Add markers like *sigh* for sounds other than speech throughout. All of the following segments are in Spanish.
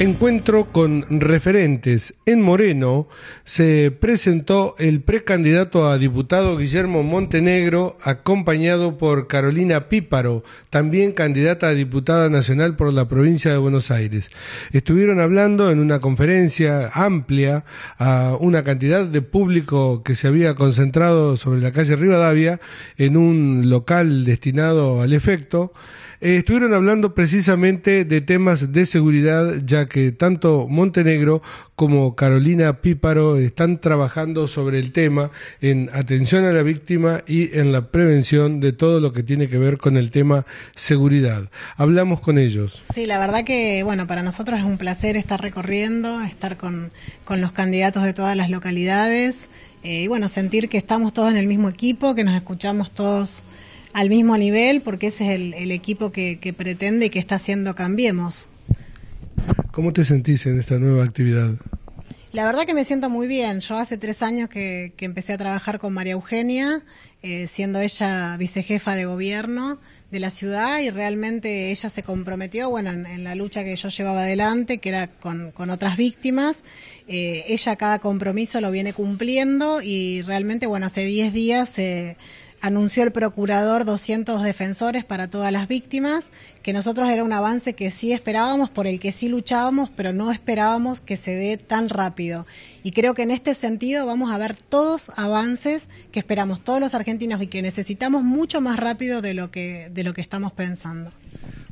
Encuentro con referentes. En Moreno se presentó el precandidato a diputado Guillermo Montenegro, acompañado por Carolina Píparo, también candidata a diputada nacional por la provincia de Buenos Aires. Estuvieron hablando en una conferencia amplia a una cantidad de público que se había concentrado sobre la calle Rivadavia en un local destinado al efecto. Eh, estuvieron hablando precisamente de temas de seguridad, ya que que tanto Montenegro como Carolina Píparo están trabajando sobre el tema en atención a la víctima y en la prevención de todo lo que tiene que ver con el tema seguridad. Hablamos con ellos. Sí, la verdad que, bueno, para nosotros es un placer estar recorriendo, estar con, los candidatos de todas las localidades eh, y, bueno, sentir que estamos todos en el mismo equipo, que nos escuchamos todos al mismo nivel, porque ese es el, equipo que, que pretende y que está haciendo Cambiemos. ¿Cómo te sentís en esta nueva actividad? La verdad que me siento muy bien. Yo hace tres años que, empecé a trabajar con María Eugenia, eh, siendo ella vicejefa de gobierno de la ciudad y realmente ella se comprometió, bueno, en, la lucha que yo llevaba adelante, que era con, otras víctimas, eh, ella cada compromiso lo viene cumpliendo y realmente, bueno, hace diez días... Eh, anunció el procurador 200 defensores para todas las víctimas, que nosotros era un avance que sí esperábamos, por el que sí luchábamos, pero no esperábamos que se dé tan rápido. Y creo que en este sentido vamos a ver todos avances que esperamos todos los argentinos y que necesitamos mucho más rápido de lo que, de lo que estamos pensando.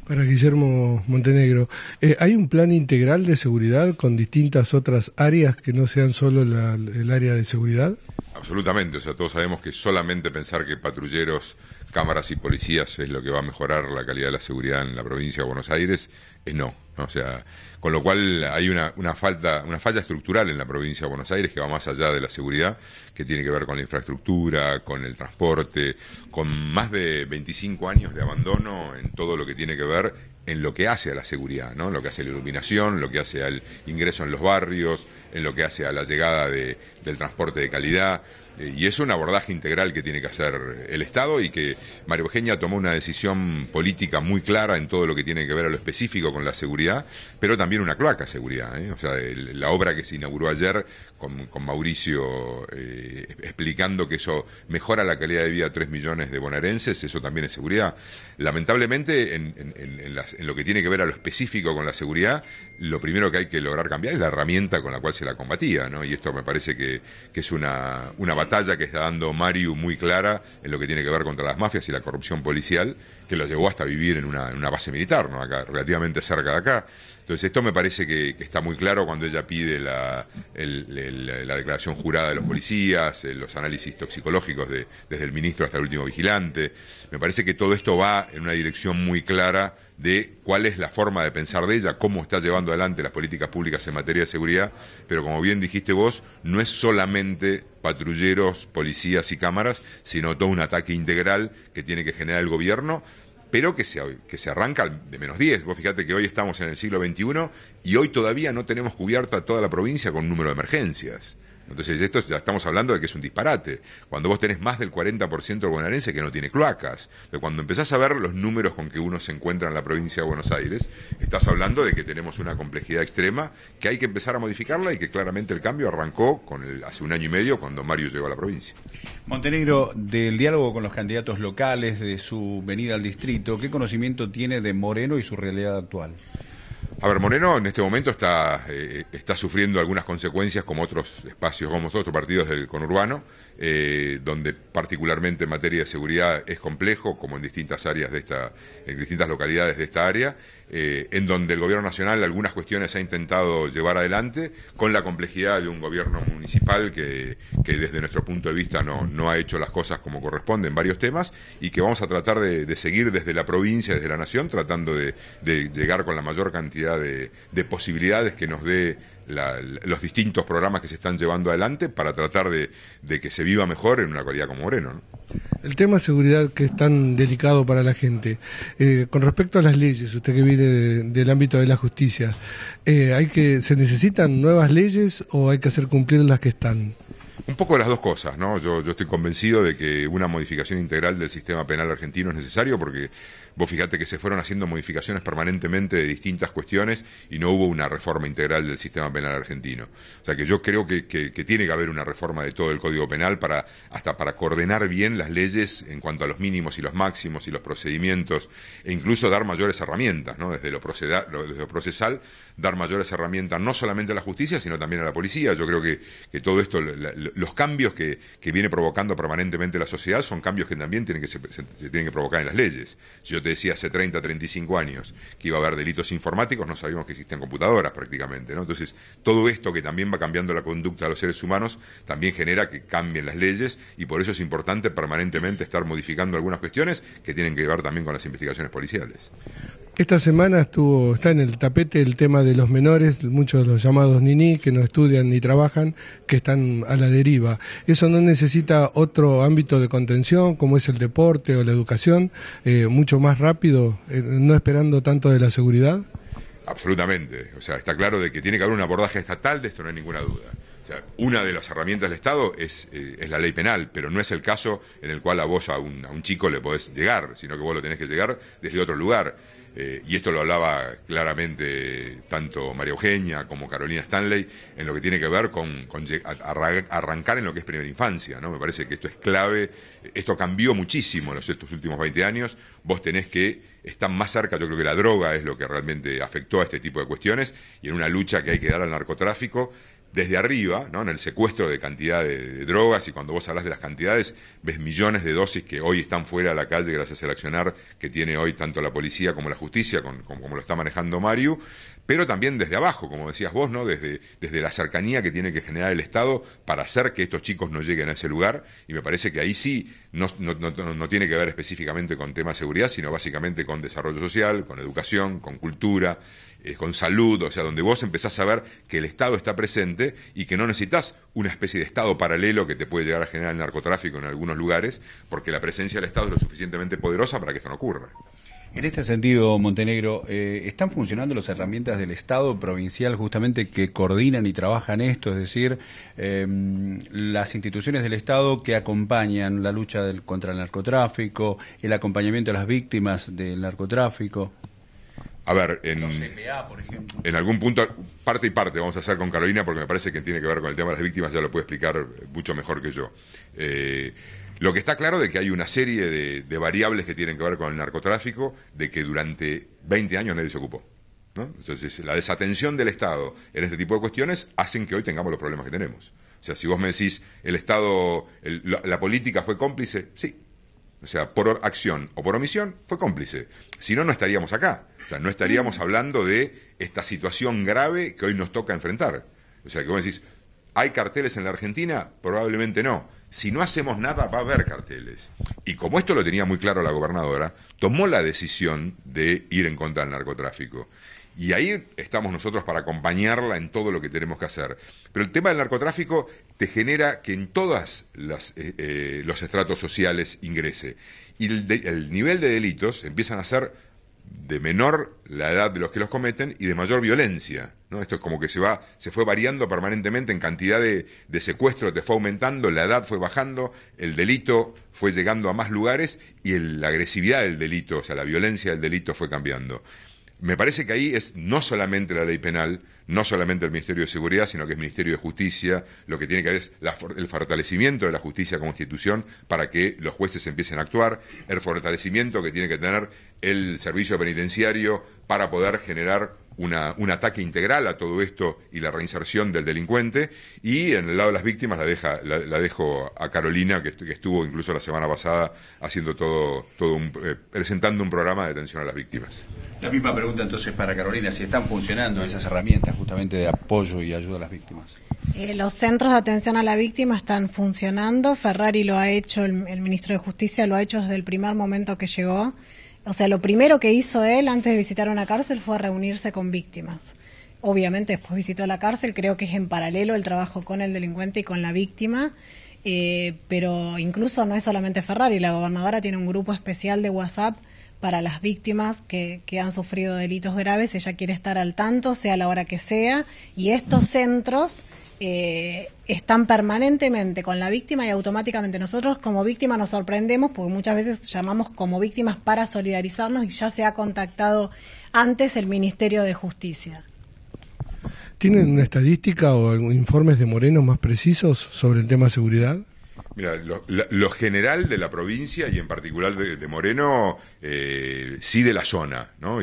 Para Guillermo Montenegro, eh, ¿hay un plan integral de seguridad con distintas otras áreas que no sean solo el área de seguridad? Absolutamente, o sea, todos sabemos que solamente pensar que patrulleros cámaras y policías es lo que va a mejorar la calidad de la seguridad en la provincia de Buenos Aires, es no. O sea, con lo cual hay una, una, falta, una falla estructural en la provincia de Buenos Aires que va más allá de la seguridad, que tiene que ver con la infraestructura, con el transporte, con más de 25 años de abandono en todo lo que tiene que ver en lo que hace a la seguridad, ¿no? En lo que hace a la iluminación, lo que hace al ingreso en los barrios, en lo que hace a la llegada del transporte de calidad. Eh, y es un abordaje integral que tiene que hacer el Estado y que María Eugenia tomó una decisión política muy clara en todo lo que tiene que ver a lo específico con la seguridad, pero también una cloaca seguridad. ¿eh? O sea, la obra que se inauguró ayer con, Mauricio eh, explicando que eso mejora la calidad de vida a 3 millones de bonaerenses, eso también es seguridad. Lamentablemente, en las, en lo que tiene que ver a lo específico con la seguridad, lo primero que hay que lograr cambiar es la herramienta con la cual se la combatía, ¿no? Y esto me parece que, es una, una, batalla que está dando Mario muy clara en lo que tiene que ver contra las mafias y la corrupción policial, que lo llevó hasta vivir en una, en una base militar, ¿no? Acá, relativamente cerca de acá. Entonces, esto me parece que, está muy claro cuando ella pide la, declaración jurada de los policías, eh, los análisis toxicológicos desde el ministro hasta el último vigilante. Me parece que todo esto va en una dirección muy clara de cuál es la forma de pensar de ella, cómo está llevando adelante las políticas públicas en materia de seguridad, pero como bien dijiste vos, no es solamente patrulleros, policías y cámaras, sino todo un ataque integral que tiene que generar el gobierno pero que se, que se arranca de menos 10. Vos fíjate que hoy estamos en el siglo XXI y hoy todavía no tenemos cubierta toda la provincia con número de emergencias. Entonces, esto ya estamos hablando de que es un disparate. Cuando vos tenés más del 40% bonaerense que no tiene cloacas. pero cuando empezás a ver los números con que uno se encuentra en la provincia de Buenos Aires, estás hablando de que tenemos una complejidad extrema que hay que empezar a modificarla y que claramente el cambio arrancó con hace un año y medio cuando Mario llegó a la provincia. Montenegro, del diálogo con los candidatos locales, de su venida al distrito, ¿qué conocimiento tiene de Moreno y su realidad actual? A ver, Moreno en este momento está, eh, está sufriendo algunas consecuencias como otros espacios, como otros partidos del conurbano, eh, donde particularmente en materia de seguridad es complejo, como en distintas áreas de esta, en distintas localidades de esta área, eh, en donde el gobierno nacional algunas cuestiones ha intentado llevar adelante con la complejidad de un gobierno municipal que, desde nuestro punto de vista no, no, ha hecho las cosas como corresponde en varios temas y que vamos a tratar de, seguir desde la provincia, desde la nación, tratando de, llegar con la mayor cantidad de, posibilidades que nos dé los distintos programas que se están llevando adelante para tratar de, que se viva mejor en una localidad como Moreno. El tema de seguridad que es tan delicado para la gente. Eh, con respecto a las leyes, usted que viene del ámbito de la justicia, eh, hay que ¿se necesitan nuevas leyes o hay que hacer cumplir las que están? Un poco de las dos cosas, ¿no? Yo, yo estoy convencido de que una modificación integral del sistema penal argentino es necesario porque Vos fíjate que se fueron haciendo modificaciones permanentemente de distintas cuestiones y no hubo una reforma integral del sistema penal argentino. O sea que yo creo que, tiene que haber una reforma de todo el Código Penal para, hasta para coordenar bien las leyes en cuanto a los mínimos y los máximos y los procedimientos e incluso dar mayores herramientas, ¿no? Desde lo, procesal, dar mayores herramientas no solamente a la justicia, sino también a la policía. Yo creo que, que todo esto, los cambios que, viene provocando permanentemente la sociedad son cambios que también tienen que se, tienen que provocar en las leyes decía hace 30, 35 años, que iba a haber delitos informáticos, no sabíamos que existían computadoras prácticamente. ¿no? Entonces, todo esto que también va cambiando la conducta de los seres humanos, también genera que cambien las leyes y por eso es importante permanentemente estar modificando algunas cuestiones que tienen que ver también con las investigaciones policiales. Esta semana estuvo, está en el tapete el tema de los menores, muchos de los llamados nini que no estudian ni trabajan, que están a la deriva. Eso no necesita otro ámbito de contención como es el deporte o la educación, eh, mucho más rápido, eh, no esperando tanto de la seguridad. Absolutamente, o sea, está claro de que tiene que haber un abordaje estatal, de esto no hay ninguna duda. O sea, una de las herramientas del Estado es, eh, la ley penal, pero no es el caso en el cual a vos a un, a un chico le podés llegar, sino que vos lo tenés que llegar desde otro lugar eh, y esto lo hablaba claramente tanto María Eugenia como Carolina Stanley, en lo que tiene que ver con, arrancar en lo que es primera infancia, ¿no? Me parece que esto es clave, esto cambió muchísimo en los, estos últimos 20 años, vos tenés que estar más cerca, yo creo que la droga es lo que realmente afectó a este tipo de cuestiones, y en una lucha que hay que dar al narcotráfico, desde arriba, ¿no? en el secuestro de cantidad de, drogas, y cuando vos hablas de las cantidades, ves millones de dosis que hoy están fuera de la calle gracias al accionar que tiene hoy tanto la policía como la justicia, con, como lo está manejando Mario, pero también desde abajo, como decías vos, ¿no? desde, desde la cercanía que tiene que generar el Estado para hacer que estos chicos no lleguen a ese lugar, y me parece que ahí sí no, no, no, tiene que ver específicamente con temas de seguridad, sino básicamente con desarrollo social, con educación, con cultura, eh, con salud, o sea, donde vos empezás a ver que el Estado está presente, y que no necesitas una especie de Estado paralelo que te puede llegar a generar el narcotráfico en algunos lugares, porque la presencia del Estado es lo suficientemente poderosa para que esto no ocurra. En este sentido, Montenegro, eh, ¿están funcionando las herramientas del Estado provincial justamente que coordinan y trabajan esto? Es decir, em, las instituciones del Estado que acompañan la lucha contra el narcotráfico, el acompañamiento a las víctimas del narcotráfico. A ver, en, algún punto, parte y parte vamos a hacer con Carolina porque me parece que tiene que ver con el tema de las víctimas, ya lo puede explicar eh, mucho mejor que yo. Eh, lo que está claro es que hay una serie de, variables que tienen que ver con el narcotráfico de que durante 20 años nadie se ocupó. Entonces, la desatención del Estado en este tipo de cuestiones hacen que hoy tengamos los problemas que tenemos. O sea, si vos me decís, el Estado, la política fue cómplice, sí, o sea, por acción o por omisión, fue cómplice. Si no, no estaríamos acá. O sea, no estaríamos hablando de esta situación grave que hoy nos toca enfrentar. O sea, que vos decís, ¿hay carteles en la Argentina? Probablemente no. Si no hacemos nada, va a haber carteles. Y como esto lo tenía muy claro la gobernadora, tomó la decisión de ir en contra del narcotráfico. Y ahí estamos nosotros para acompañarla en todo lo que tenemos que hacer. Pero el tema del narcotráfico te genera que en todos eh, eh, los estratos sociales ingrese. Y el, nivel de delitos empiezan a ser de menor la edad de los que los cometen y de mayor violencia. ¿no? Esto es como que se, va, se fue variando permanentemente en cantidad de, secuestros, te fue aumentando, la edad fue bajando, el delito fue llegando a más lugares y la agresividad del delito, o sea, la violencia del delito fue cambiando. Me parece que ahí es no solamente la ley penal, no solamente el Ministerio de Seguridad, sino que es el Ministerio de Justicia, lo que tiene que ver es el fortalecimiento de la justicia como institución para que los jueces empiecen a actuar, el fortalecimiento que tiene que tener el servicio penitenciario para poder generar una, un ataque integral a todo esto y la reinserción del delincuente. Y en el lado de las víctimas la, deja, la, dejo a Carolina, que, estuvo incluso la semana pasada haciendo todo, todo eh, presentando un programa de atención a las víctimas. La misma pregunta entonces para Carolina, si están funcionando esas herramientas justamente de apoyo y ayuda a las víctimas. Eh, los centros de atención a la víctima están funcionando, Ferrari lo ha hecho, el ministro de Justicia lo ha hecho desde el primer momento que llegó. O sea, lo primero que hizo él antes de visitar una cárcel fue reunirse con víctimas. Obviamente después visitó la cárcel, creo que es en paralelo el trabajo con el delincuente y con la víctima. Eh, pero incluso no es solamente Ferrari, la gobernadora tiene un grupo especial de WhatsApp para las víctimas que, que, han sufrido delitos graves, ella quiere estar al tanto, sea la hora que sea, y estos centros eh, están permanentemente con la víctima y automáticamente nosotros como víctima nos sorprendemos porque muchas veces llamamos como víctimas para solidarizarnos y ya se ha contactado antes el Ministerio de Justicia. ¿Tienen una estadística o informes de Moreno más precisos sobre el tema de seguridad? Mira, lo, general de la provincia y en particular de, Moreno, eh, sí de la zona, ¿no?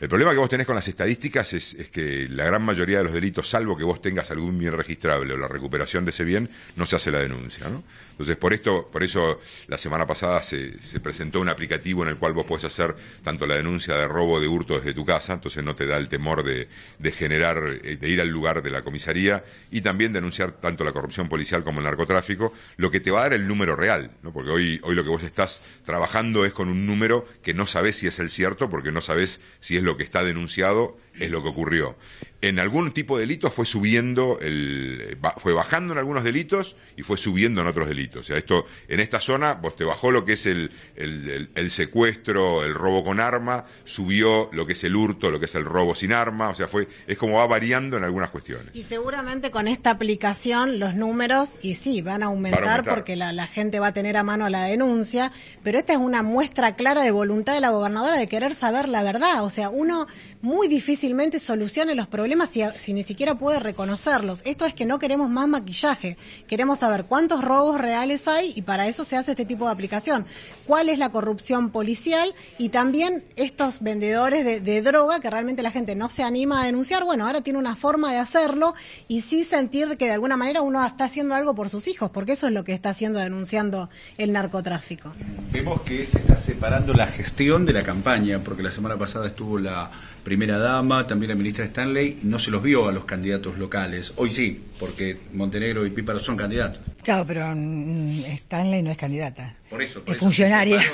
El problema que vos tenés con las estadísticas es, que la gran mayoría de los delitos, salvo que vos tengas algún bien registrable o la recuperación de ese bien, no se hace la denuncia. ¿no? Entonces, por esto, por eso la semana pasada se, presentó un aplicativo en el cual vos podés hacer tanto la denuncia de robo de hurto desde tu casa, entonces no te da el temor de, generar, eh, de ir al lugar de la comisaría, y también denunciar tanto la corrupción policial como el narcotráfico, lo que te va a dar el número real, ¿no? porque hoy, hoy lo que vos estás trabajando es con un número que no sabés si es el cierto, porque no sabés si es lo que está denunciado es lo que ocurrió en algún tipo de delitos fue subiendo, el, eh, fue bajando en algunos delitos y fue subiendo en otros delitos. O sea, esto, en esta zona, vos te bajó lo que es el, el, secuestro, el robo con arma, subió lo que es el hurto, lo que es el robo sin arma, o sea, fue, es como va variando en algunas cuestiones. Y seguramente con esta aplicación los números, y sí, van a aumentar, porque la, la gente va a tener a mano la denuncia, pero esta es una muestra clara de voluntad de la gobernadora de querer saber la verdad. O sea, uno muy difícilmente solucione los problemas si, ni siquiera puede reconocerlos. Esto es que no queremos más maquillaje, queremos saber cuántos robos reales hay y para eso se hace este tipo de aplicación. ¿Cuál es la corrupción policial? Y también estos vendedores de, de droga que realmente la gente no se anima a denunciar, bueno, ahora tiene una forma de hacerlo y sí sentir que de alguna manera uno está haciendo algo por sus hijos, porque eso es lo que está haciendo denunciando el narcotráfico. Vemos que se está separando la gestión de la campaña, porque la semana pasada estuvo la primera dama, también la ministra Stanley, no se los vio a los candidatos locales. Hoy sí, porque Montenegro y Píparo son candidatos. Claro, pero mm, Stanley no es candidata. Por eso, es funcionaria. *laughs*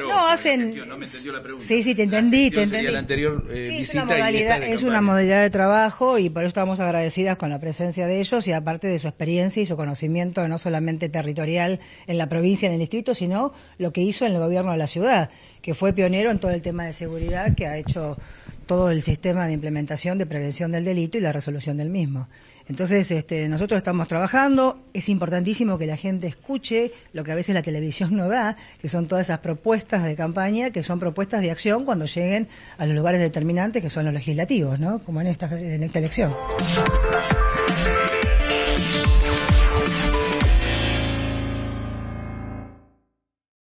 No, no me entendió la pregunta. Sí, sí, te entendí, te entendí. La anterior, eh, es, una modalidad, es una modalidad de trabajo y por eso estamos agradecidas con la presencia de ellos y aparte de su experiencia y su conocimiento no solamente territorial en la provincia, en el distrito, sino lo que hizo en el gobierno de la ciudad, que fue pionero en todo el tema de seguridad que ha hecho todo el sistema de implementación de prevención del delito y la resolución del mismo. Entonces, este, nosotros estamos trabajando, es importantísimo que la gente escuche lo que a veces la televisión no da, que son todas esas propuestas de campaña, que son propuestas de acción cuando lleguen a los lugares determinantes, que son los legislativos, ¿no? como en esta, en esta elección.